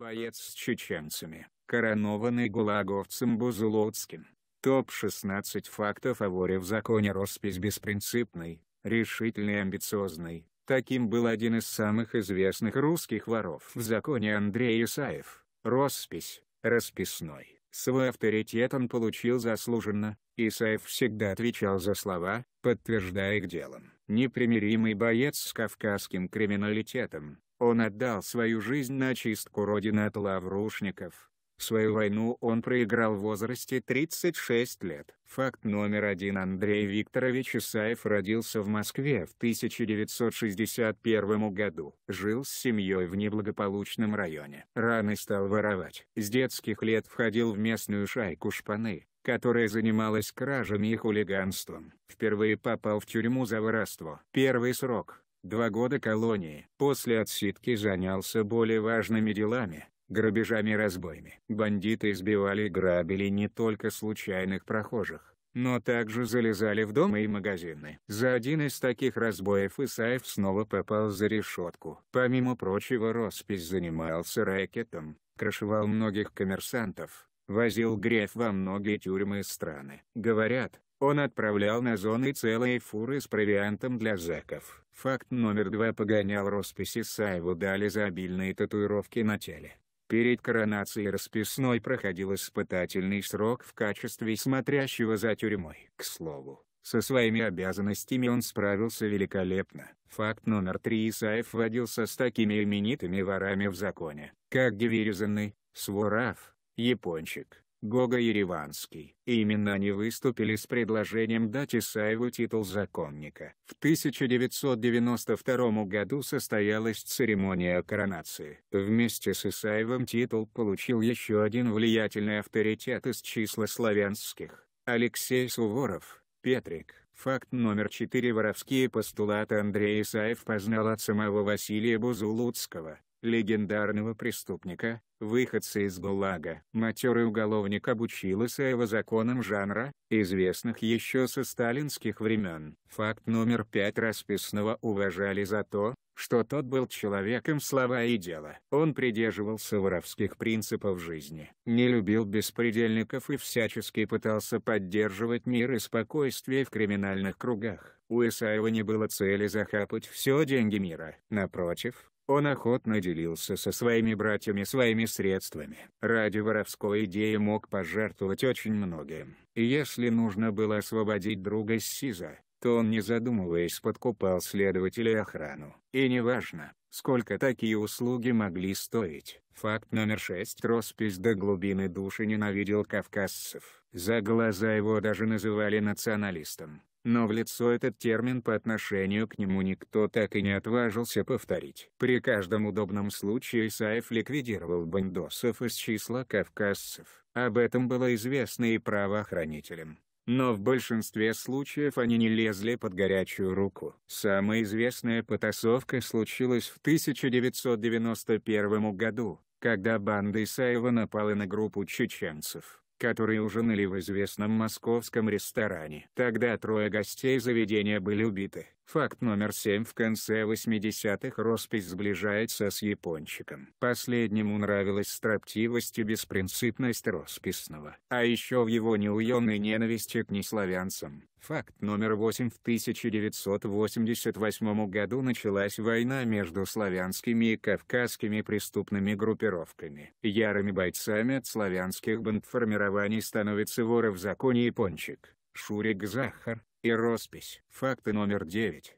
Боец с чеченцами, коронованный гулаговцем Бузулоцким. Топ-16 фактов о воре в законе Роспись беспринципный, решительный и амбициозный. Таким был один из самых известных русских воров в законе Андрей Исаев. Роспись, расписной. Свой авторитет он получил заслуженно, Исаев всегда отвечал за слова, подтверждая их делом непримиримый боец с кавказским криминалитетом. Он отдал свою жизнь на чистку родины от лаврушников. Свою войну он проиграл в возрасте 36 лет. Факт номер один Андрей Викторович Исаев родился в Москве в 1961 году. Жил с семьей в неблагополучном районе. Рано стал воровать. С детских лет входил в местную шайку шпаны которая занималась кражами и хулиганством. Впервые попал в тюрьму за воровство. Первый срок – два года колонии. После отсидки занялся более важными делами – грабежами и разбоями. Бандиты избивали и грабили не только случайных прохожих, но также залезали в дома и магазины. За один из таких разбоев Исаев снова попал за решетку. Помимо прочего роспись занимался рэкетом, крышевал многих коммерсантов, Возил Греф во многие тюрьмы и страны. Говорят, он отправлял на зоны целые фуры с провиантом для зэков. Факт номер два погонял росписи Саеву дали за обильные татуировки на теле. Перед коронацией расписной проходил испытательный срок в качестве смотрящего за тюрьмой. К слову, со своими обязанностями он справился великолепно. Факт номер три Исаев водился с такими именитыми ворами в законе, как Деверезанный, Суворов, Япончик, Гога Ереванский. Именно они выступили с предложением дать Исаеву титул законника. В 1992 году состоялась церемония коронации. Вместе с Исаевым титул получил еще один влиятельный авторитет из числа славянских – Алексей Суворов, Петрик. Факт номер 4 Воровские постулаты Андрей Исаев познал от самого Василия Бузулуцкого, легендарного преступника, Выходцы из ГУЛАГа. Матерый уголовник обучил Исаева законам жанра, известных еще со сталинских времен. Факт номер пять расписного уважали за то, что тот был человеком слова и дела. Он придерживался воровских принципов жизни, не любил беспредельников и всячески пытался поддерживать мир и спокойствие в криминальных кругах. У Исаева не было цели захапать все деньги мира. Напротив, он охотно делился со своими братьями своими средствами. Ради воровской идеи мог пожертвовать очень многим. если нужно было освободить друга Сиза, то он не задумываясь подкупал следователей охрану. И неважно, сколько такие услуги могли стоить. Факт номер шесть. Роспись до глубины души ненавидел кавказцев. За глаза его даже называли националистом но в лицо этот термин по отношению к нему никто так и не отважился повторить. При каждом удобном случае Исаев ликвидировал бандосов из числа кавказцев. Об этом было известно и правоохранителям. Но в большинстве случаев они не лезли под горячую руку. Самая известная потасовка случилась в 1991 году, когда банда Исаева напала на группу чеченцев которые ужинали в известном московском ресторане. Тогда трое гостей заведения были убиты. Факт номер семь. В конце 80-х роспись сближается с япончиком. Последнему нравилась строптивость и беспринципность росписного. А еще в его неуемной ненависти к неславянцам. Факт номер восемь. В 1988 году началась война между славянскими и кавказскими преступными группировками. Ярыми бойцами от славянских бандформирований становится воры в законе япончик. Шурик Захар, и роспись. Факты номер 9.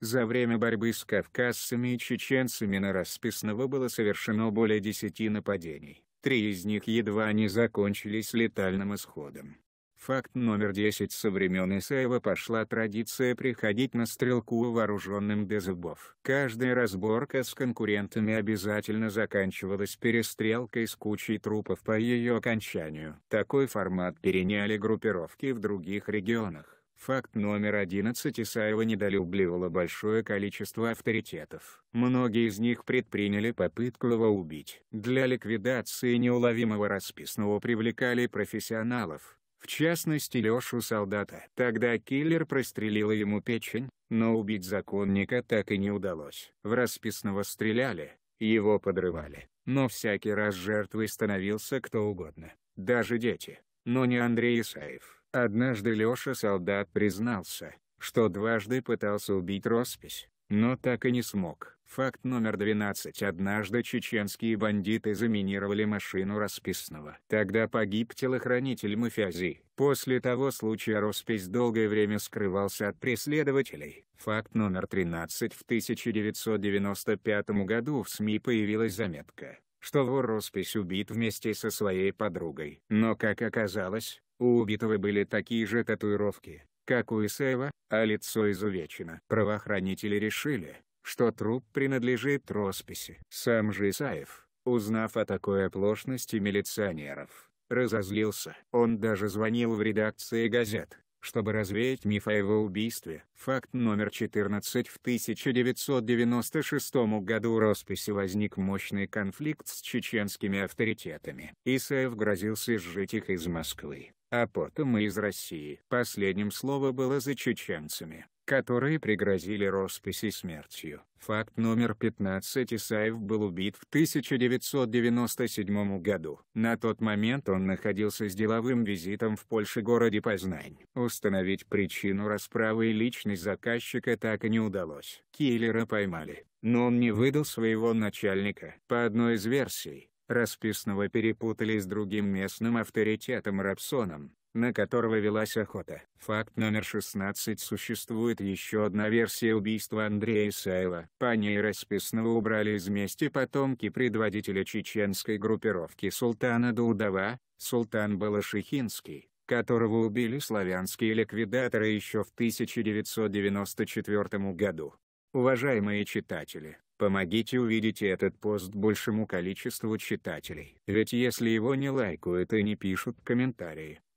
За время борьбы с кавказцами и чеченцами на Расписного было совершено более 10 нападений. Три из них едва не закончились летальным исходом. Факт номер 10 Со времен Исаева пошла традиция приходить на стрелку вооруженным без зубов. Каждая разборка с конкурентами обязательно заканчивалась перестрелкой с кучей трупов по ее окончанию. Такой формат переняли группировки в других регионах. Факт номер одиннадцать Исаева недолюбливала большое количество авторитетов. Многие из них предприняли попытку его убить. Для ликвидации неуловимого расписного привлекали профессионалов, в частности Лешу Солдата. Тогда киллер прострелил ему печень, но убить законника так и не удалось. В расписного стреляли, его подрывали, но всякий раз жертвой становился кто угодно, даже дети, но не Андрей Исаев. Однажды Лёша солдат признался, что дважды пытался убить роспись, но так и не смог. Факт номер 12. Однажды чеченские бандиты заминировали машину расписного. Тогда погиб телохранитель мафиази. После того случая Роспись долгое время скрывался от преследователей. Факт номер 13. В 1995 году в СМИ появилась заметка, что вор роспись убит вместе со своей подругой. Но как оказалось, у убитого были такие же татуировки, как у Исаева, а лицо изувечено. Правоохранители решили, что труп принадлежит росписи. Сам же Исаев, узнав о такой оплошности милиционеров, разозлился. Он даже звонил в редакции газет, чтобы развеять миф о его убийстве. Факт номер 14 В 1996 году у Росписи возник мощный конфликт с чеченскими авторитетами. Исаев грозился сжить их из Москвы, а потом и из России. Последним слово было за чеченцами которые пригрозили росписи смертью. Факт номер 15. Исаев был убит в 1997 году. На тот момент он находился с деловым визитом в Польше городе Познань. Установить причину расправы и личность заказчика так и не удалось. Киллера поймали, но он не выдал своего начальника. По одной из версий, Расписного перепутали с другим местным авторитетом Рапсоном, на которого велась охота. Факт номер 16. Существует еще одна версия убийства Андрея Исаева. По ней расписного убрали из мести потомки предводителя чеченской группировки Султана Дудова, Султан Балашихинский которого убили славянские ликвидаторы еще в 1994 году. Уважаемые читатели, помогите увидеть этот пост большему количеству читателей. Ведь если его не лайкают и не пишут комментарии,